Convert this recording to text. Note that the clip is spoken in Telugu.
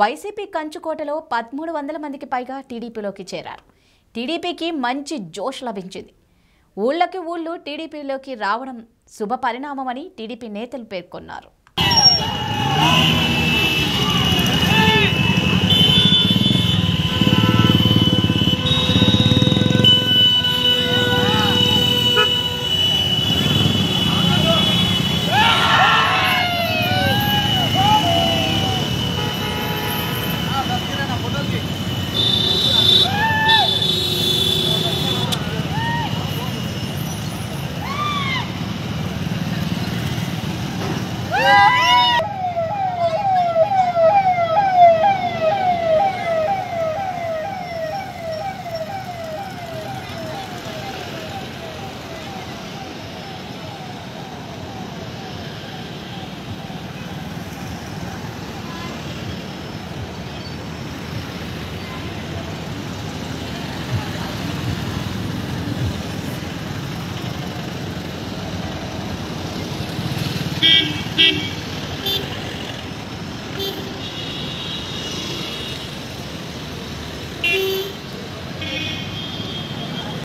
వైసీపీ కంచుకోటలో పదమూడు వందల మందికి పైగా టీడీపీలోకి చేరారు టీడీపీకి మంచి జోష్ లభించింది ఊళ్ళకి ఊళ్ళు టీడీపీలోకి రావడం శుభ పరిణామమని టీడీపీ నేతలు పేర్కొన్నారు